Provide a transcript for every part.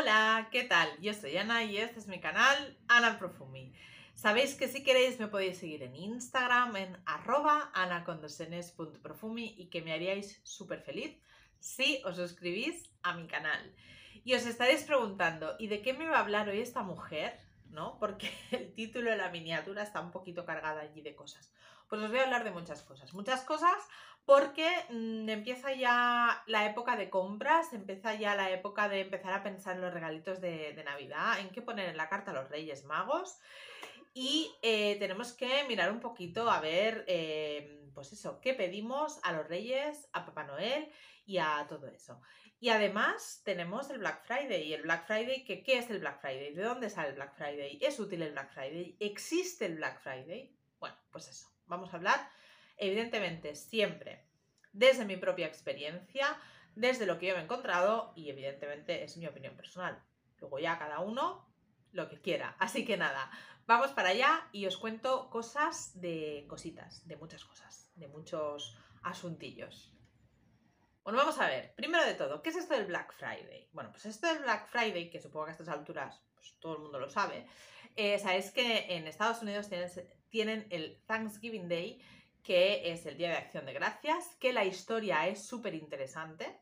Hola, ¿qué tal? Yo soy Ana y este es mi canal Ana Profumi. Sabéis que si queréis me podéis seguir en Instagram en arroba anacondosenes.profumi y que me haríais súper feliz si os suscribís a mi canal. Y os estaréis preguntando, ¿y de qué me va a hablar hoy esta mujer? Porque el título de la miniatura está un poquito cargada allí de cosas. Pues os voy a hablar de muchas cosas. Muchas cosas porque mm, empieza ya la época de compras, empieza ya la época de empezar a pensar en los regalitos de, Navidad, en qué poner en la carta a los Reyes Magos. Y eh, tenemos que mirar un poquito a ver, em, pues eso, qué pedimos a los Reyes, a Papá Noel y a todo eso. Y además tenemos el Black Friday. ¿Y el Black Friday? ¿Qué es el Black Friday? ¿De dónde sale el Black Friday? ¿Es útil el Black Friday? ¿Existe el Black Friday? Bueno, pues eso. Vamos a hablar, evidentemente, siempre desde mi propia experiencia, desde lo que yo me he encontrado y evidentemente es mi opinión personal. Luego ya cada uno lo que quiera. Así que nada, vamos para allá y os cuento cosas de cositas, de muchas cosas, de muchos asuntillos. Bueno, vamos a ver, primero de todo, ¿qué es esto del Black Friday? Bueno, pues esto del Black Friday, que supongo que a estas alturas pues, todo el mundo lo sabe, eh, sabéis que en Estados Unidos tienen, el Thanksgiving Day, que es el Día de Acción de Gracias, que la historia es súper interesante.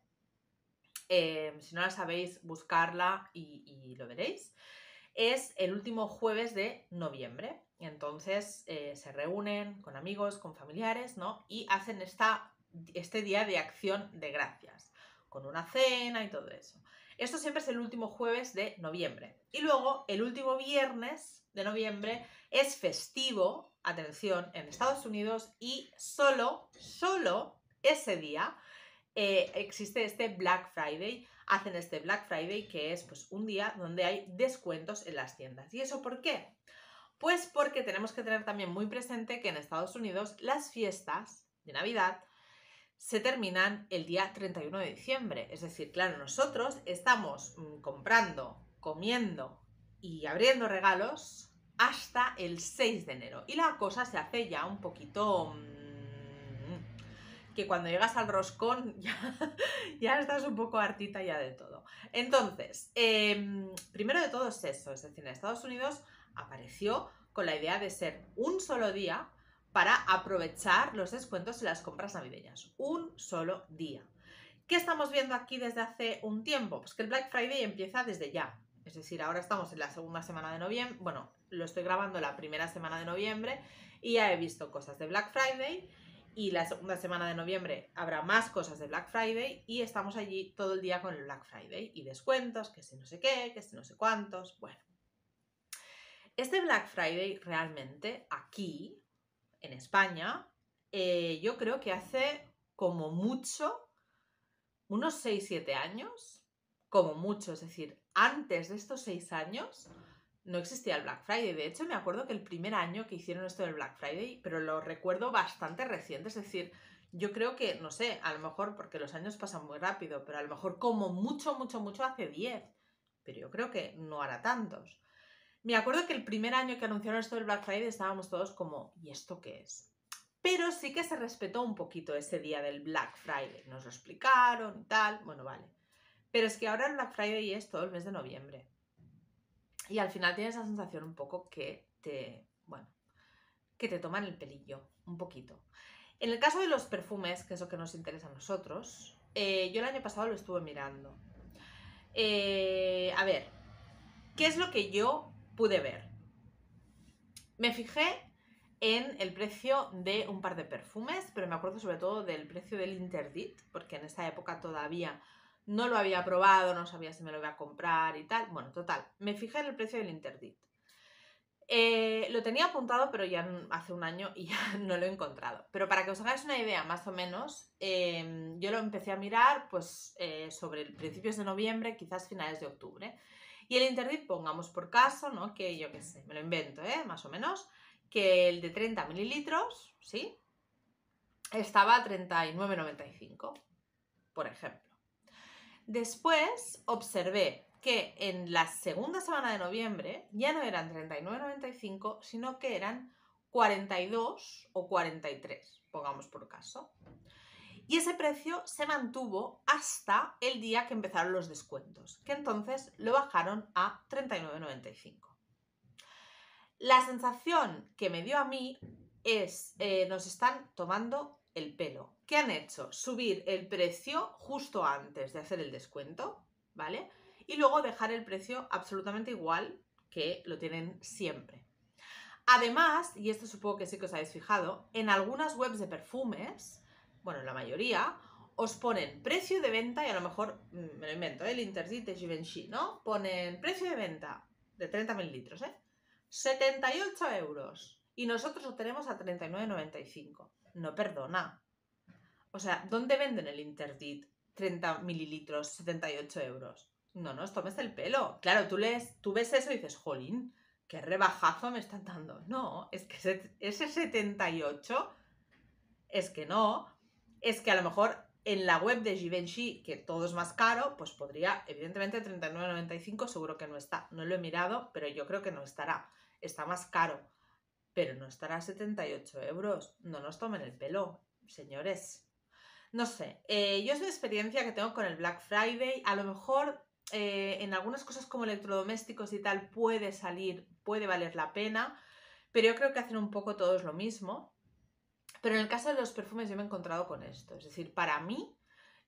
Em, si no la sabéis, buscarla y, lo veréis. Es el último jueves de noviembre. Entonces eh, se reúnen con amigos, con familiares, ¿no? Y hacen esta, este día de acción de gracias, con una cena y todo eso. Esto siempre es el último jueves de noviembre. Y luego, el último viernes de noviembre es festivo, atención, en Estados Unidos y solo, solo ese día eh, existe este Black Friday. Hacen este Black Friday que es pues, un día donde hay descuentos en las tiendas. ¿Y eso por qué? Pues porque tenemos que tener también muy presente que en Estados Unidos las fiestas de Navidad se terminan el día 31 de diciembre. Es decir, claro, nosotros estamos mm, comprando, comiendo y abriendo regalos hasta el 6 de enero. Y la cosa se hace ya un poquito mm, que cuando llegas al roscón ya, ya, estás un poco hartita ya de todo. Entonces, em, primero de todo es eso, es decir, en Estados Unidos apareció con la idea de ser un solo día para aprovechar los descuentos y las compras navideñas. Un solo día. ¿Qué estamos viendo aquí desde hace un tiempo? Pues que el Black Friday empieza desde ya. Es decir, ahora estamos en la segunda semana de noviembre. Bueno, lo estoy grabando la primera semana de noviembre y ya he visto cosas de Black Friday. Y la segunda semana de noviembre habrá más cosas de Black Friday y estamos allí todo el día con el Black Friday y descuentos, que si no sé qué, que si no sé cuántos. Bueno, este Black Friday realmente aquí en España, eh, yo creo que hace como mucho, unos 6-7 años, como mucho, es decir, antes de estos 6 años no existía el Black Friday. De hecho, me acuerdo que el primer año que hicieron esto del Black Friday, pero lo recuerdo bastante reciente, es decir, yo creo que, no sé, a lo mejor, porque los años pasan muy rápido, pero a lo mejor como mucho, mucho, mucho hace 10, pero yo creo que no hará tantos. Me acuerdo que el primer año que anunciaron esto del Black Friday estábamos todos como, ¿y esto qué es? Pero sí que se respetó un poquito ese día del Black Friday. Nos lo explicaron y tal, bueno, vale. Pero es que ahora el Black Friday es todo el mes de noviembre. Y al final tienes la sensación un poco que te, bueno, que te toman el pelillo, un poquito. En el caso de los perfumes, que es lo que nos interesa a nosotros, eh, yo el año pasado lo estuve mirando. Eh, a ver, ¿qué es lo que yo pude ver. Me fijé en el precio de un par de perfumes, pero me acuerdo sobre todo del precio del Interdit, porque en esa época todavía no lo había probado, no sabía si me lo iba a comprar y tal. Bueno, total, me fijé en el precio del Interdit. Eh, lo tenía apuntado, pero ya hace un año y ya no lo he encontrado. Pero para que os hagáis una idea, más o menos, em, yo lo empecé a mirar pues, eh, sobre principios de noviembre, quizás finales de octubre. Y el Interdit, pongamos por caso, ¿no? Que yo qué sé, me lo invento, ¿eh? Más o menos, que el de 30 mililitros, ¿sí? Estaba a 39,95, por ejemplo. Después observé que en la segunda semana de noviembre ya no eran 39,95, sino que eran 42 o 43, pongamos por caso. Y ese precio se mantuvo hasta el día que empezaron los descuentos, que entonces lo bajaron a 39,95. La sensación que me dio a mí es, que eh, nos están tomando el pelo. ¿Qué han hecho? Subir el precio justo antes de hacer el descuento, ¿vale? Y luego dejar el precio absolutamente igual que lo tienen siempre. Además, y esto supongo que sí que os habéis fijado, en algunas webs de perfumes bueno, la mayoría, os ponen precio de venta y a lo mejor, mm, me lo invento, ¿eh? el Interdit de Givenchy, ¿no? Ponen precio de venta de 30 mililitros, ¿eh? 78 euros. Y nosotros lo tenemos a 39,95. No perdona. O sea, ¿dónde venden el Interdit 30 mililitros, 78 euros? No nos tomes el pelo. Claro, tú, lees, tú ves eso y dices, jolín, qué rebajazo me están dando. No, es que ese 78 es que no, es que a lo mejor en la web de Givenchy, que todo es más caro, pues podría, evidentemente 39.95 seguro que no está. No lo he mirado, pero yo creo que no estará. Está más caro. Pero no estará a 78 euros. No nos tomen el pelo, señores. No sé, eh, yo es la experiencia que tengo con el Black Friday. A lo mejor eh, en algunas cosas como electrodomésticos y tal puede salir, puede valer la pena, pero yo creo que hacen un poco todos lo mismo. Pero en el caso de los perfumes yo me he encontrado con esto. Es decir, para mí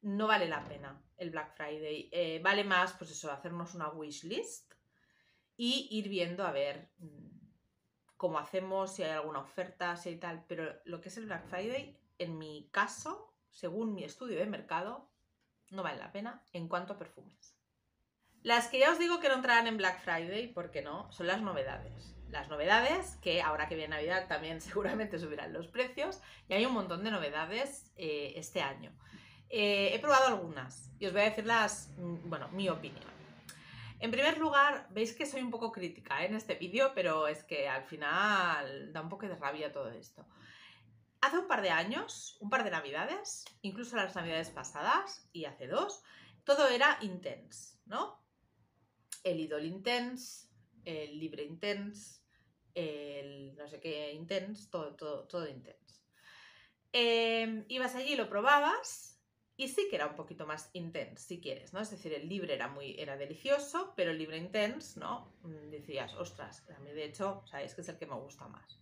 no vale la pena el Black Friday. Eh, vale más, pues eso, hacernos una wish list y ir viendo a ver mm, cómo hacemos, si hay alguna oferta, si hay tal. Pero lo que es el Black Friday, en mi caso, según mi estudio de mercado, no vale la pena en cuanto a perfumes. Las que ya os digo que no entrarán en Black Friday, ¿por qué no? Son las novedades las novedades, que ahora que viene Navidad también seguramente subirán los precios, y hay un montón de novedades eh, este año. Eh, he probado algunas y os voy a decirlas mm, bueno, mi opinión. En primer lugar, veis que soy un poco crítica eh, en este vídeo, pero es que al final da un poco de rabia todo esto. Hace un par de años, un par de navidades, incluso las navidades pasadas y hace dos, todo era intense, ¿no? El idol intense, el libre intense, el no sé qué intense, todo, todo, todo intense. Em, ibas allí, lo probabas y sí que era un poquito más intense, si quieres, ¿no? Es decir, el libre era muy, era delicioso, pero el libre intense, ¿no? Mm, decías, ostras, a mí de hecho, sabéis que es el que me gusta más.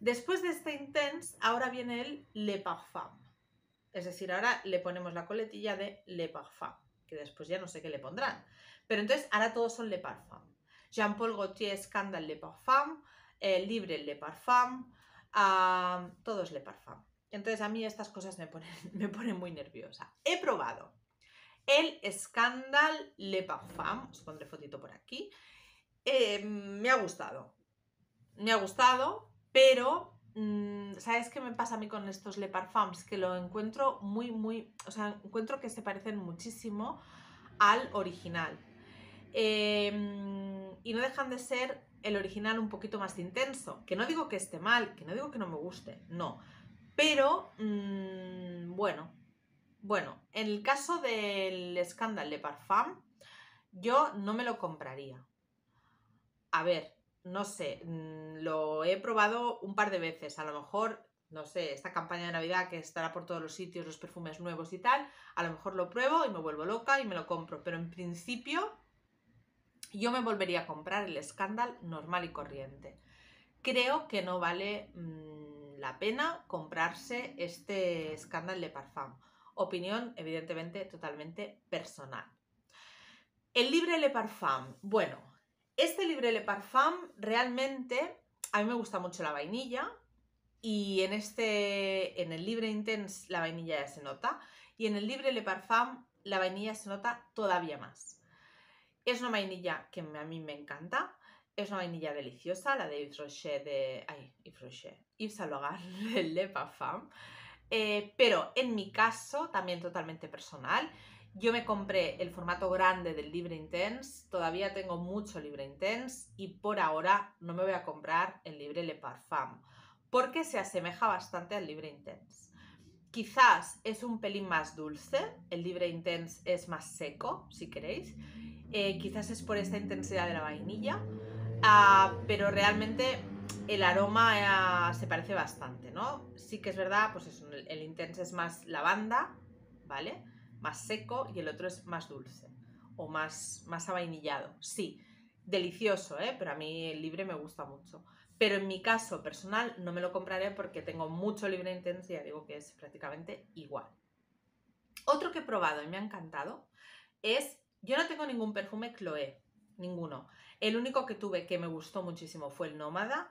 Después de este intense, ahora viene el le parfum. Es decir, ahora le ponemos la coletilla de le parfum, que después ya no sé qué le pondrán. Pero entonces ahora todos son le parfum. Jean-Paul Gaultier, Scandal Le Parfum, Libre Le Parfum, todo todos Le Parfum. Entonces a mí estas cosas me ponen, me muy nerviosa. He probado el Scandal Le Parfum, os pondré fotito por aquí. Em, me ha gustado, me ha gustado, pero mm, ¿sabes qué me pasa a mí con estos Le Parfums? Que lo encuentro muy, muy, o sea, encuentro que se parecen muchísimo al original. Eh, y no dejan de ser el original un poquito más intenso. Que no digo que esté mal, que no digo que no me guste, no. Pero, mm, bueno, bueno, en el caso del escándalo de Parfum, yo no me lo compraría. A ver, no sé, mm, lo he probado un par de veces, a lo mejor no sé, esta campaña de Navidad que estará por todos los sitios, los perfumes nuevos y tal, a lo mejor lo pruebo y me vuelvo loca y me lo compro, pero en principio yo me volvería a comprar el Scandal normal y corriente. Creo que no vale mm, la pena comprarse este Scandal de Parfum. Opinión, evidentemente, totalmente personal. El Libre Le Parfum. Bueno, este Libre Le Parfum realmente a mí me gusta mucho la vainilla y en este en el Libre Intense la vainilla ya se nota y en el Libre Le Parfum la vainilla se nota todavía más. Es una vainilla que a mí me encanta. Es una vainilla deliciosa, la de Yves Rocher de. Ay, Yves Rocher. Yves Salogar, de Le Parfum. Eh, pero en mi caso, también totalmente personal, yo me compré el formato grande del Libre Intense, todavía tengo mucho Libre Intense y por ahora no me voy a comprar el Libre Le Parfum, porque se asemeja bastante al Libre Intense. Quizás es un pelín más dulce, el libre intense es más seco, si queréis. Eh, quizás es por esta intensidad de la vainilla, ah, pero realmente el aroma ah, se parece bastante, ¿no? Sí que es verdad, pues el, intense es más lavanda, ¿vale? Más seco y el otro es más dulce o más, más avainillado. Sí, delicioso, ¿eh? Pero a mí el libre me gusta mucho. Pero en mi caso personal no me lo compraré porque tengo mucho libre ya digo que es prácticamente igual. Otro que he probado y me ha encantado es, yo no tengo ningún perfume Chloé, ninguno. El único que tuve que me gustó muchísimo fue el Nómada,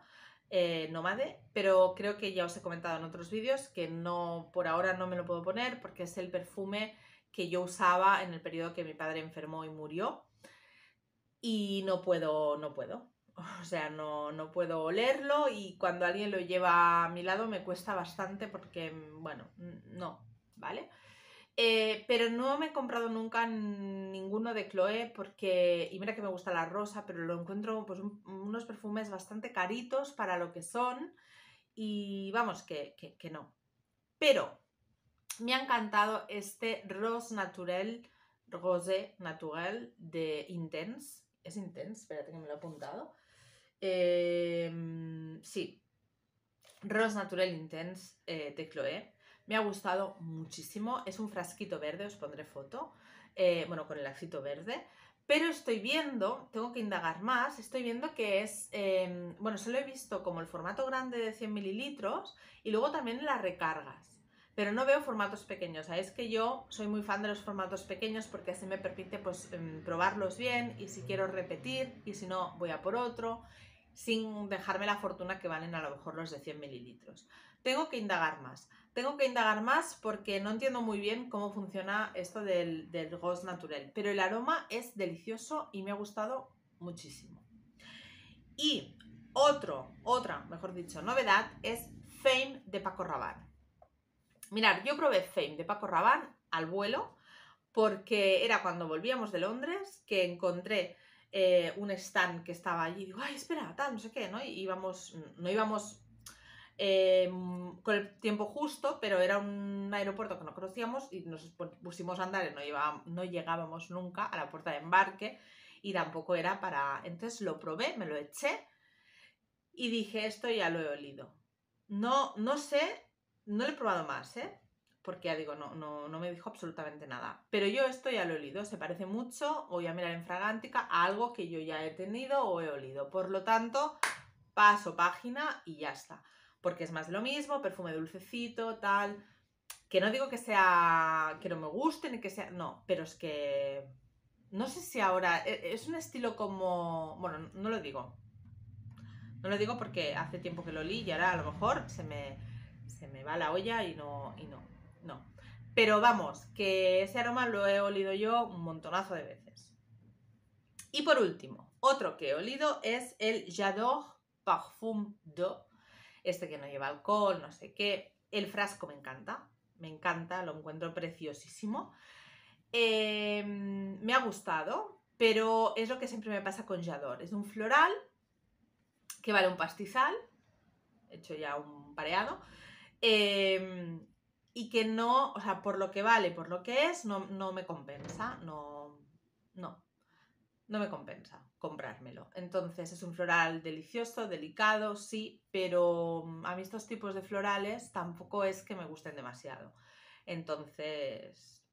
eh, Nómade, pero creo que ya os he comentado en otros vídeos que no, por ahora no me lo puedo poner porque es el perfume que yo usaba en el periodo que mi padre enfermó y murió y no puedo, no puedo. o sea, no, puedo olerlo y cuando alguien lo lleva a mi lado me cuesta bastante porque, mm, bueno, mm, no, ¿vale? Eh, pero no me he comprado nunca ninguno de Chloe porque, y mira que me gusta la rosa, pero lo encuentro pues unos perfumes bastante caritos para lo que son y vamos, que, que no. Pero me ha encantado este Rose Naturel, Rose Naturel de Intense. Es Intense, espérate que me lo he apuntado eh, sí, Rose Natural Intense eh, de Chloé. Me ha gustado muchísimo. Es un frasquito verde, os pondré foto. Eh, bueno, con el lacito verde. Pero estoy viendo, tengo que indagar más, estoy viendo que es, em, bueno, solo he visto como el formato grande de 100 mililitros y luego también las recargas. Pero no veo formatos pequeños. es que yo soy muy fan de los formatos pequeños porque así me permite pues, em, probarlos bien y si quiero repetir y si no voy a por otro sin dejarme la fortuna que valen a lo mejor los de 100 mililitros. Tengo que indagar más. Tengo que indagar más porque no entiendo muy bien cómo funciona esto del, del Ghost Natural, pero el aroma es delicioso y me ha gustado muchísimo. Y otro, otra, mejor dicho, novedad es Fame de Paco Rabanne. Mirad, yo probé Fame de Paco Rabanne al vuelo porque era cuando volvíamos de Londres que encontré eh, un stand que estaba allí, y digo, ay, espera, tal, no sé qué, ¿no? Y íbamos, no íbamos eh, con el tiempo justo, pero era un aeropuerto que no conocíamos y nos pusimos a andar y no, no llegábamos nunca a la puerta de embarque y tampoco era para... Entonces lo probé, me lo eché y dije, esto ya lo he olido. No, no sé, no lo he probado más, ¿eh? porque ya digo, no, no, me dijo absolutamente nada. Pero yo esto ya lo he olido, se parece mucho, voy a mirar en fragántica a algo que yo ya he tenido o he olido. Por lo tanto, paso página y ya está. Porque es más de lo mismo, perfume dulcecito, tal. Que no digo que sea. que no me guste ni que sea. No, pero es que. No sé si ahora. E, es un estilo como. Bueno, no lo digo. No lo digo porque hace tiempo que lo li y ahora a lo mejor se me, se me va la olla y no, y no no. Pero vamos, que ese aroma lo he olido yo un montonazo de veces. Y por último, otro que he olido es el J'adore Parfum Do, Este que no lleva alcohol, no sé qué. El frasco me encanta, me encanta, lo encuentro preciosísimo. Em, me ha gustado, pero es lo que siempre me pasa con J'adore. Es un floral que vale un pastizal, hecho ya un pareado, eh, y que no, o sea, por lo que vale, por lo que es, no, me compensa, no, no, no me compensa comprármelo. Entonces es un floral delicioso, delicado, sí, pero mm, a mí estos tipos de florales tampoco es que me gusten demasiado. Entonces,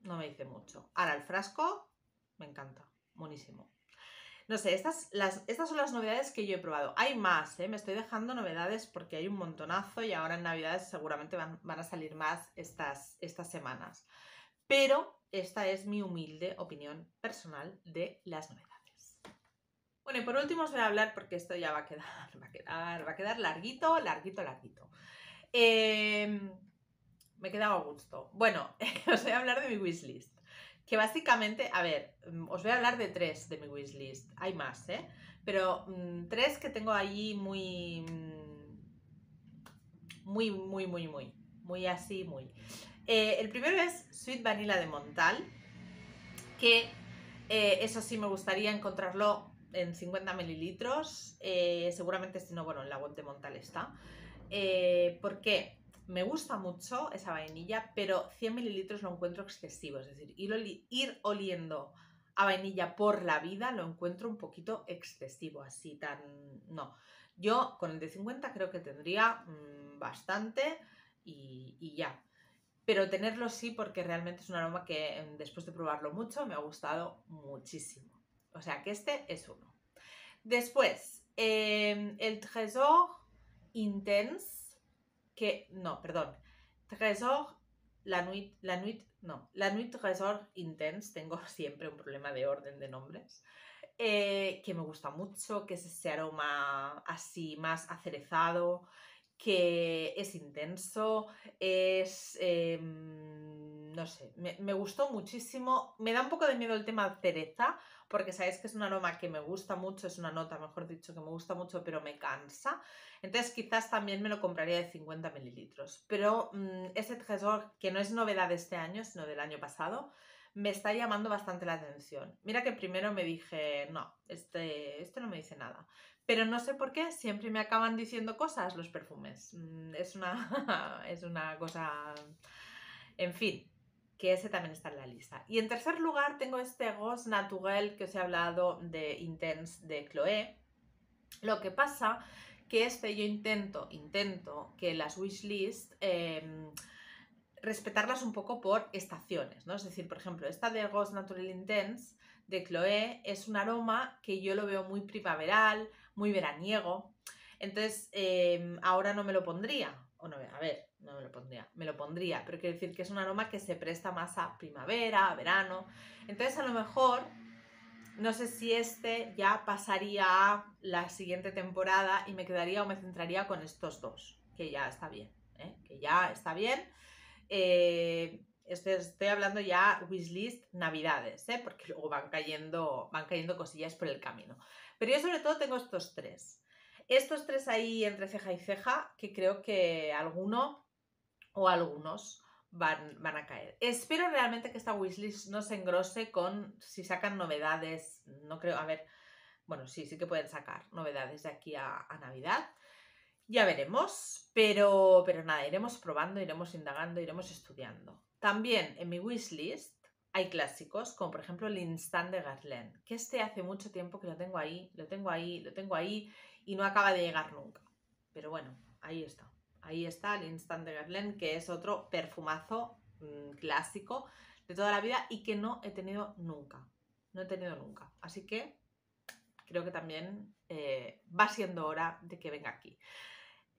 no me dice mucho. Ahora el frasco, me encanta, buenísimo. No sé, estas, las, estas son las novedades que yo he probado. Hay más, ¿eh? me estoy dejando novedades porque hay un montonazo y ahora en Navidades seguramente van, a salir más estas, estas semanas. Pero esta es mi humilde opinión personal de las novedades. Bueno, y por último os voy a hablar porque esto ya va a quedar, va a quedar, va a quedar larguito, larguito, larguito. Em, me he quedado a gusto. Bueno, os voy a hablar de mi wishlist. Que básicamente, a ver, mm, os voy a hablar de tres de mi wishlist, hay más, ¿eh? Pero mm, tres que tengo allí muy, mm, muy, muy, muy, muy, muy así, muy. Eh, el primero es Sweet Vanilla de Montal, que eh, eso sí me gustaría encontrarlo en 50 mililitros, eh, seguramente si no, bueno, en la web de Montal está. ¿Por qué? Me gusta mucho esa vainilla, pero 100 mililitros lo encuentro excesivo. Es decir, ir, ir oliendo a vainilla por la vida lo encuentro un poquito excesivo, así tan... No, yo con el de 50 creo que tendría mm, bastante y, ya. Pero tenerlo sí porque realmente es un aroma que em, después de probarlo mucho me ha gustado muchísimo. O sea que este es uno. Después, em, el Trésor Intense no, perdón, Tresor la nuit, la nuit, no, la nuit tresor Intense, tengo siempre un problema de orden de nombres, eh, que me gusta mucho, que es ese aroma así más acerezado, que es intenso, es... Em, no sé, me, gustó muchísimo. Me da un poco de miedo el tema cereza, porque sabéis que es un aroma que me gusta mucho, es una nota, mejor dicho, que me gusta mucho, pero me cansa. Entonces quizás también me lo compraría de 50 mililitros. Pero mm, ese este Tresor, que no es novedad de este año, sino del año pasado, me está llamando bastante la atención. Mira que primero me dije, no, este, este, no me dice nada. Pero no sé por qué, siempre me acaban diciendo cosas los perfumes. Mm, es una, es una cosa... En fin, que ese también está en la lista. Y en tercer lugar tengo este Ghost Naturel que os he hablado de Intense de Chloé. Lo que pasa que este yo intento, intento que las wishlist... Eh, respetarlas un poco por estaciones, ¿no? Es decir, por ejemplo, esta de Ghost Natural Intense de Chloé es un aroma que yo lo veo muy primaveral, muy veraniego. Entonces, em, ahora no me lo pondría. O no, a ver, no me lo pondría, me lo pondría, pero quiero decir que es un aroma que se presta más a primavera, a verano. Entonces, a lo mejor, no sé si este ya pasaría a la siguiente temporada y me quedaría o me centraría con estos dos, que ya está bien, ¿eh? que ya está bien eh, este, estoy, hablando ya wishlist navidades, ¿eh? porque luego van cayendo, van cayendo cosillas por el camino. Pero yo sobre todo tengo estos tres. Estos tres ahí entre ceja y ceja, que creo que alguno o algunos van, a caer. Espero realmente que esta wishlist no se engrose con si sacan novedades, no creo, a ver, bueno, sí, sí que pueden sacar novedades de aquí a Navidad. Ya veremos, pero, pero nada, iremos probando, iremos indagando, iremos estudiando. También en mi wishlist hay clásicos, como por ejemplo el Instant de Garland, que este hace mucho tiempo que lo tengo ahí, lo tengo ahí, lo tengo ahí y no acaba de llegar nunca. Pero bueno, ahí está. Ahí está el Instant de Garland, que es otro perfumazo mm, clásico de toda la vida y que no he tenido nunca. No he tenido nunca. Así que creo que también eh, va siendo hora de que venga aquí.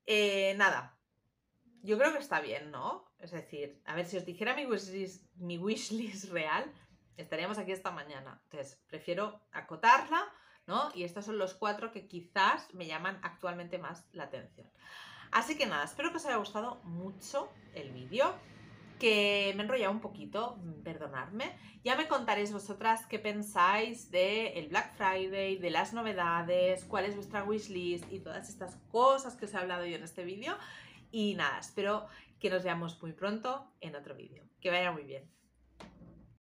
Eh, nada, yo creo que está bien, ¿no? Es decir, a ver, si os dijera mi wishlist, mi wishlist real, estaríamos aquí esta mañana. Entonces, prefiero acotarla, ¿no? Y estos son los cuatro que quizás me llaman actualmente más la atención. Así que nada, espero que os haya gustado mucho el vídeo que me he enrollado un poquito, mm, perdonadme. Ya me contaréis vosotras qué pensáis del de Black Friday, de las novedades, cuál es vuestra wishlist y todas estas cosas que os he hablado yo en este vídeo. Y nada, espero que nos veamos muy pronto en otro vídeo. Que vaya muy bien.